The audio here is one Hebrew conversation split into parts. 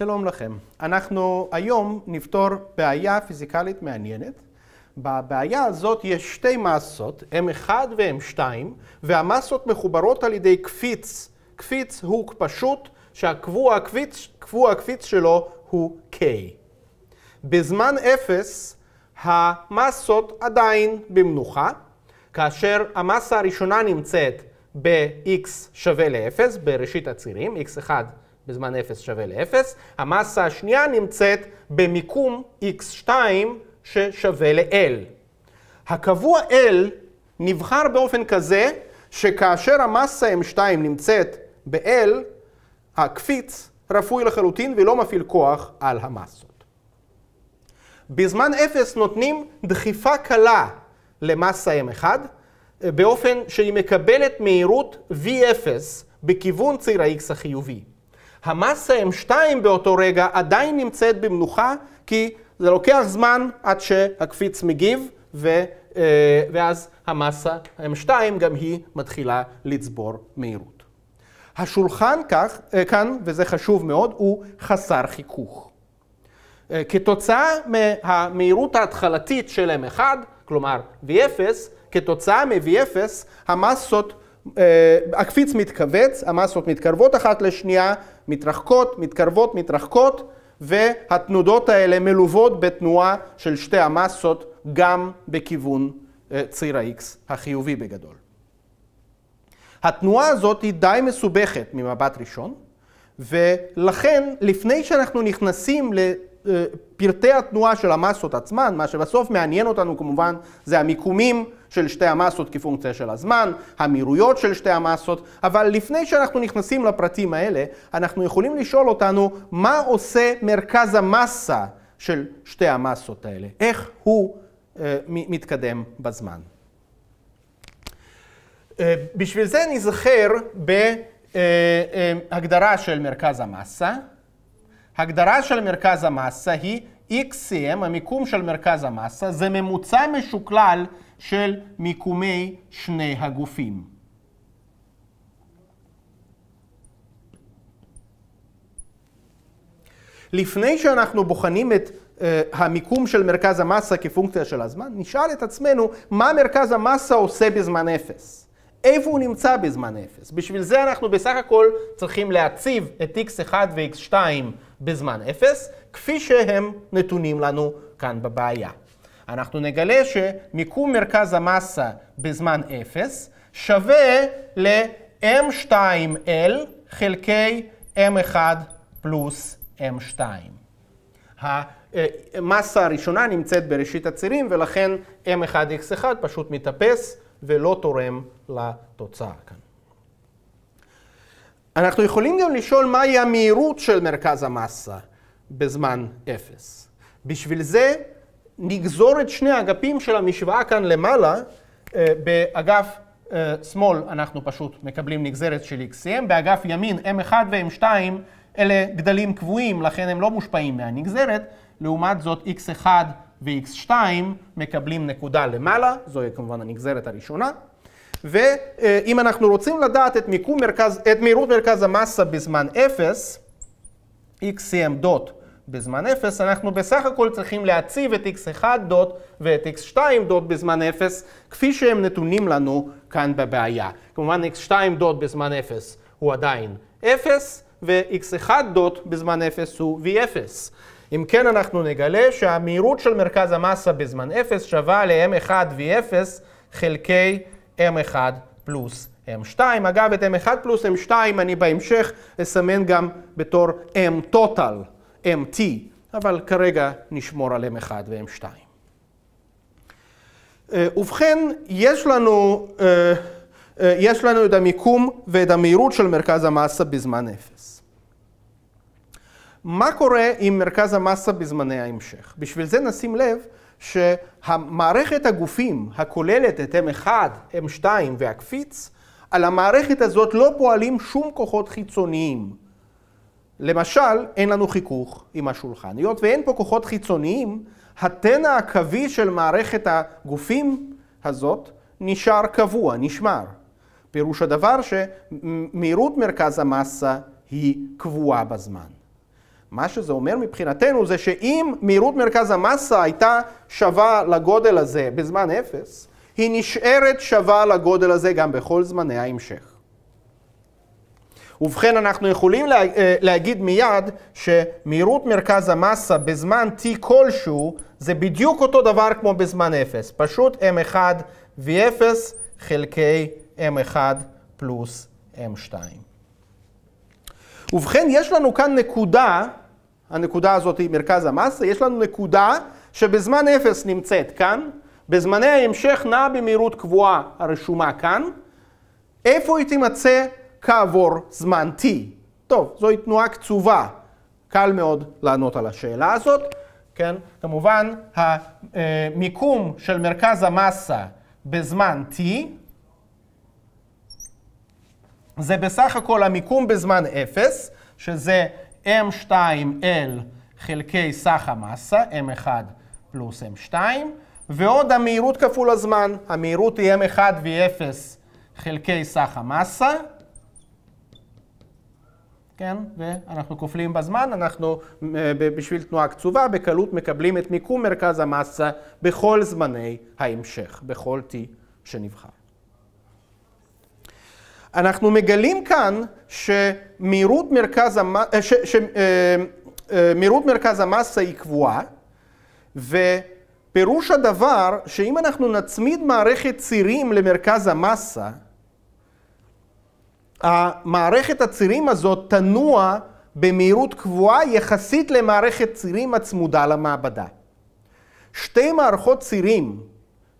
שלום לכם. אנחנו היום נפתור בעיה פיזיקלית מעניינת. בבעיה הזאת יש שתי מסות, M1 ו-M2, והמסות מחוברות על ידי קפיץ. קפיץ הוא פשוט, שהקבוע הקפיץ, קבוע הקפיץ שלו הוא K. בזמן אפס המסות עדיין במנוחה, כאשר המסה הראשונה נמצאת ב-x שווה ל-0 בראשית הצירים, x1 בזמן 0 שווה ל-0. המסה השנייה נמצאת במיקום x2 ששווה ל-L. הקבוע L נבחר באופן כזה שכאשר המסה M2 נמצאת ב-L, הקפיץ רפוי לחלוטין ולא מפעיל כוח על המסות. בזמן 0 נותנים דחיפה קלה למסה M1 באופן שהיא מקבלת מהירות V0 בכיוון ציר ה-X החיובי. המסה M2 באותו רגע עדיין נמצאת במנוחה, כי זה לוקח זמן עד שהקפיץ מגיב, ו, אה, ואז המסה M2 גם היא מתחילה לצבור מהירות. השולחן כך, אה, כאן, וזה חשוב מאוד, הוא חסר חיכוך. אה, כתוצאה מהמהירות ההתחלתית של M1, כלומר V0, כתוצאה מ-V0, המסות אה, הקפיץ מתכווץ, המסות מתקרבות אחת לשנייה, מתרחקות, מתקרבות, מתרחקות, והתנודות האלה מלוות בתנועה של שתי המסות גם בכיוון אה, ציר ה-X החיובי בגדול. התנועה הזאת היא די מסובכת ממבט ראשון, ולכן לפני שאנחנו נכנסים אה, פרטי התנועה של המסות עצמן, מה שבסוף מעניין אותנו כמובן זה המיקומים של שתי המסות כפונקציה של הזמן, המהירויות של שתי המסות, אבל לפני שאנחנו נכנסים לפרטים האלה, אנחנו יכולים לשאול אותנו מה עושה מרכז המסה של שתי המסות האלה, איך הוא אה, מתקדם בזמן. אה, בשביל זה נזכר בהגדרה אה, של מרכז המסה. הגדרה של מרכז המסה היא XCM, המיקום של מרכז המסה, זה ממוצע משוקלל של מיקומי שני הגופים. לפני שאנחנו בוחנים את uh, המיקום של מרכז המסה כפונקציה של הזמן, נשאל את עצמנו מה מרכז המסה עושה בזמן אפס. איפה הוא נמצא בזמן אפס? בשביל זה אנחנו בסך הכל צריכים להציב את x1 ו-x2 בזמן אפס, כפי שהם נתונים לנו כאן בבעיה. אנחנו נגלה שמיקום מרכז המסה בזמן אפס שווה ל-m2l חלקי m1 פלוס m2. המסה אה, הראשונה נמצאת בראשית הצירים, ולכן m1x1 פשוט מתאפס ולא תורם לתוצאה כאן. אנחנו יכולים גם לשאול מהי המהירות של מרכז המסה בזמן אפס. בשביל זה נגזור את שני האגפים של המשוואה כאן למעלה. אה, באגף אה, שמאל אנחנו פשוט מקבלים נגזרת של XM, באגף ימין M1 ו-M2 אלה גדלים קבועים, לכן הם לא מושפעים מהנגזרת. לעומת זאת, X1 ו-x2 מקבלים נקודה למעלה, זוהי כמובן הנגזרת הראשונה. ואם אנחנו רוצים לדעת את, מרכז, את מהירות מרכז המסה בזמן 0, xm דוט בזמן 0, אנחנו בסך הכל צריכים להציב את x1 דוט ואת x2 דוט בזמן 0, כפי שהם נתונים לנו כאן בבעיה. כמובן x2 דוט בזמן 0 הוא עדיין 0, ו-x1 דוט בזמן 0 הוא v0. אם כן, אנחנו נגלה שהמהירות של מרכז המסה בזמן 0 שווה ל-m1 v0 חלקי m1 פלוס m2. אגב, את m1 פלוס m2 אני בהמשך אסמן גם בתור m total, mt, אבל כרגע נשמור על m1 ו-m2. אה, ובכן, יש לנו, אה, אה, יש לנו את המיקום ואת המהירות של מרכז המסה בזמן 0. מה קורה עם מרכז המסה בזמני ההמשך? בשביל זה נשים לב שהמערכת הגופים הכוללת את M1, M2 והקפיץ, על המערכת הזאת לא פועלים שום כוחות חיצוניים. למשל, אין לנו חיכוך עם השולחן. היות ואין פה כוחות חיצוניים, התן הקווי של מערכת הגופים הזאת נשאר קבוע, נשמר. פירוש הדבר שמהירות מרכז המסה היא קבועה בזמן. מה שזה אומר מבחינתנו זה שאם מהירות מרכז המסה הייתה שווה לגודל הזה בזמן אפס, היא נשארת שווה לגודל הזה גם בכל זמני ההמשך. ובכן, אנחנו יכולים לה, אה, להגיד מיד שמהירות מרכז המסה בזמן t כלשהו זה בדיוק אותו דבר כמו בזמן אפס, פשוט m1 v0 חלקי m1 פלוס m2. ובכן, יש לנו כאן נקודה הנקודה הזאת היא מרכז המסה, יש לנו נקודה שבזמן אפס נמצאת כאן, בזמני ההמשך נעה במהירות קבועה הרשומה כאן, איפה היא תימצא כעבור זמן t? טוב, זוהי תנועה קצובה, קל מאוד לענות על השאלה הזאת, כן? כמובן, המיקום של מרכז המסה בזמן t זה בסך הכל המיקום בזמן 0, שזה M2L חלקי סך המסה, M1 פלוס M2, ועוד המהירות כפול הזמן. המהירות היא M1 V0 חלקי סך המסה, כן? ואנחנו כופלים בזמן, אנחנו אה, בשביל תנועה קצובה בקלות מקבלים את מיקום מרכז המסה בכל זמני ההמשך, בכל T שנבחר. אנחנו מגלים כאן שמהירות מרכז, המ... אה, ש... ש... אה, אה, מרכז המסה היא קבועה, ופירוש הדבר שאם אנחנו נצמיד מערכת צירים למרכז המסה, המערכת הצירים הזאת תנוע במהירות קבועה יחסית למערכת צירים הצמודה למעבדה. שתי מערכות צירים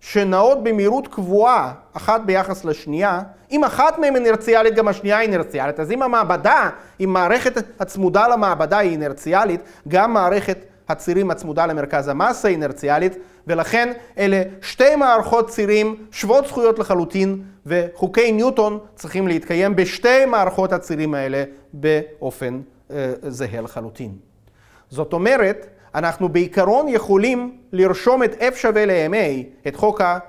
שנעות במהירות קבועה, אחת ביחס לשנייה, אם אחת מהן אינרציאלית, גם השנייה אינרציאלית. אז אם המעבדה, אם מערכת הצמודה למעבדה היא אינרציאלית, גם מערכת הצירים הצמודה למרכז המסה אינרציאלית, ולכן אלה שתי מערכות צירים שוות זכויות לחלוטין, וחוקי ניוטון צריכים להתקיים בשתי מערכות הצירים האלה באופן אה, זהה לחלוטין. זאת אומרת, אנחנו בעיקרון יכולים לרשום את F שווה ל-MA, את,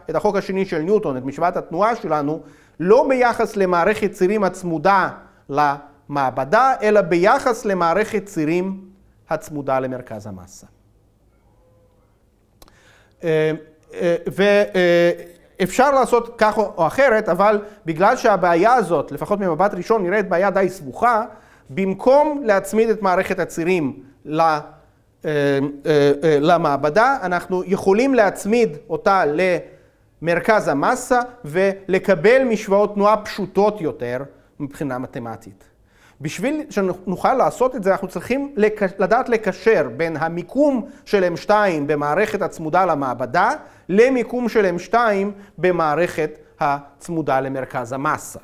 את החוק השני של ניוטון, את משוואת התנועה שלנו, לא ביחס למערכת צירים הצמודה למעבדה, אלא ביחס למערכת צירים הצמודה למרכז המסה. אה, אה, ואפשר אה, לעשות כך או אחרת, אבל בגלל שהבעיה הזאת, לפחות ממבט ראשון, נראית בעיה די סבוכה, במקום להצמיד את מערכת הצירים ל... למעבדה, אנחנו יכולים להצמיד אותה למרכז המסה ולקבל משוואות תנועה פשוטות יותר מבחינה מתמטית. בשביל שנוכל לעשות את זה, אנחנו צריכים לדעת לקשר בין המיקום של M2 במערכת הצמודה למעבדה, למיקום של M2 במערכת הצמודה למרכז המסה.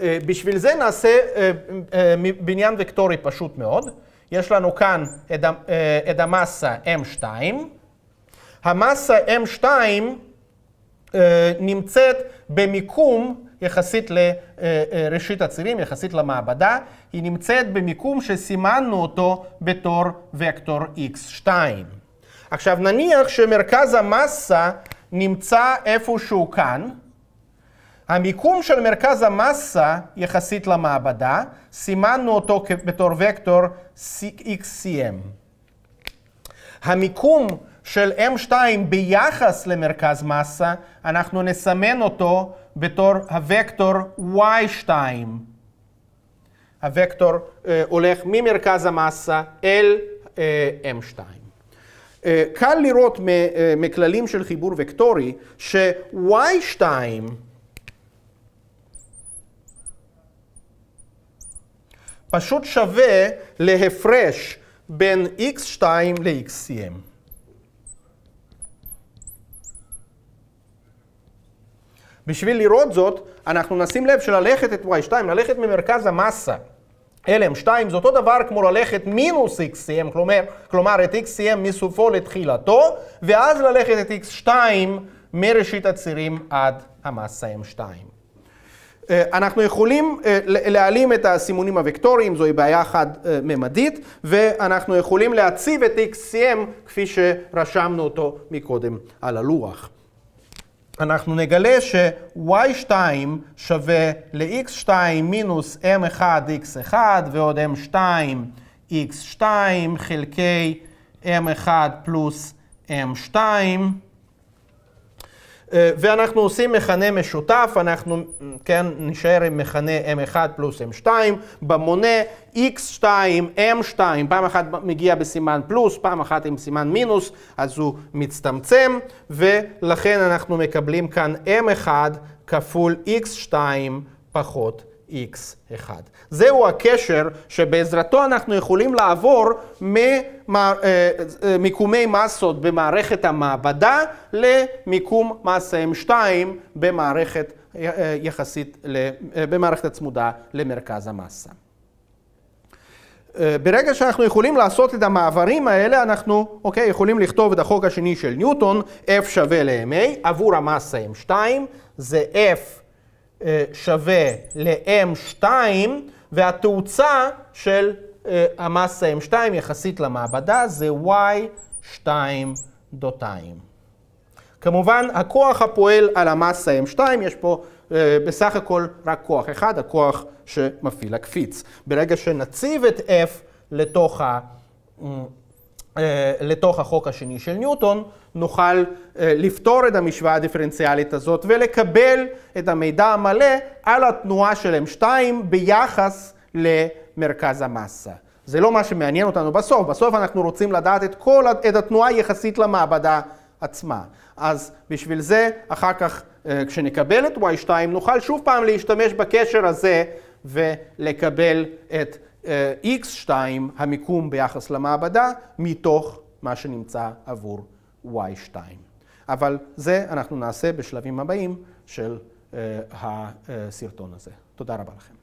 אה, בשביל זה נעשה אה, אה, בניין וקטורי פשוט מאוד. יש לנו כאן אה, את, המסה M2. המסה M2 אה, נמצאת במיקום יחסית לראשית אה, הצירים, יחסית למעבדה, היא נמצאת במיקום שסימנו אותו בתור וקטור x2. עכשיו נניח שמרכז המסה נמצא איפשהו כאן, המיקום של מרכז המסה יחסית למעבדה, סימנו אותו בתור וקטור XCM. המיקום של M2 ביחס למרכז מסה, אנחנו נסמן אותו בתור הוקטור Y2. הוקטור אה, הולך ממרכז המסה אל אה, M2. אה, קל לראות אה, מכללים של חיבור וקטורי ש-Y2 פשוט שווה להפרש בין x2 ל-xcm. בשביל לראות זאת, אנחנו נשים לב שללכת את y2, ללכת ממרכז המסה lm2 זה אותו דבר כמו ללכת מינוס xcm, כלומר, כלומר את xcm מסופו לתחילתו, ואז ללכת את x2 מראשית הצירים עד המסה m2. אה, אנחנו יכולים אה, להעלים את הסימונים הוקטוריים, זוהי בעיה חד-ממדית, אה, ואנחנו יכולים להציב את XCM כפי שרשמנו אותו מקודם על הלוח. אנחנו נגלה ש-y2 שווה ל-x2 מינוס m1x1 ועוד m2x2 חלקי m1 פלוס m2. אה, ואנחנו עושים מכנה משותף, אנחנו כן נשאר עם מכנה M1 פלוס M2, במונה X2, M2, פעם אחת מגיע בסימן פלוס, פעם אחת עם סימן מינוס, אז הוא מצטמצם, ולכן אנחנו מקבלים כאן M1 כפול X2 פחות x1. זהו הקשר שבעזרתו אנחנו יכולים לעבור ממיקומי אה, אה, מסות במערכת המעבדה למיקום מסה m2 במערכת אה, יחסית, במערכת הצמודה למרכז המסה. ברגע שאנחנו יכולים לעשות את המעברים האלה, אנחנו, אוקיי, יכולים לכתוב את החוק השני של ניוטון, F שווה ל-MA, עבור המסה M2, זה F אה, שווה ל-M2 והתאוצה של אה, המסה M2 יחסית למעבדה זה Y2 דותיים. כמובן, הכוח הפועל על המסה M2, יש פה אה, בסך הכל רק כוח אחד, הכוח שמפעיל הקפיץ. ברגע שנציב את F לתוך ה... אה, לתוך החוק השני של ניוטון, נוכל אה, לפתור את המשוואה הדיפרנציאלית הזאת ולקבל את המידע המלא על התנועה של M2 ביחס למרכז המסה. זה לא מה שמעניין אותנו בסוף, בסוף אנחנו רוצים לדעת את, כל, את התנועה יחסית למעבדה עצמה. אז בשביל זה, אחר כך אה, כשנקבל את Y2, נוכל שוב פעם להשתמש בקשר הזה ולקבל את אה, x2 המיקום ביחס למעבדה מתוך מה שנמצא עבור y2. אבל זה אנחנו נעשה בשלבים הבאים של אה, הסרטון הזה. תודה רבה לכם.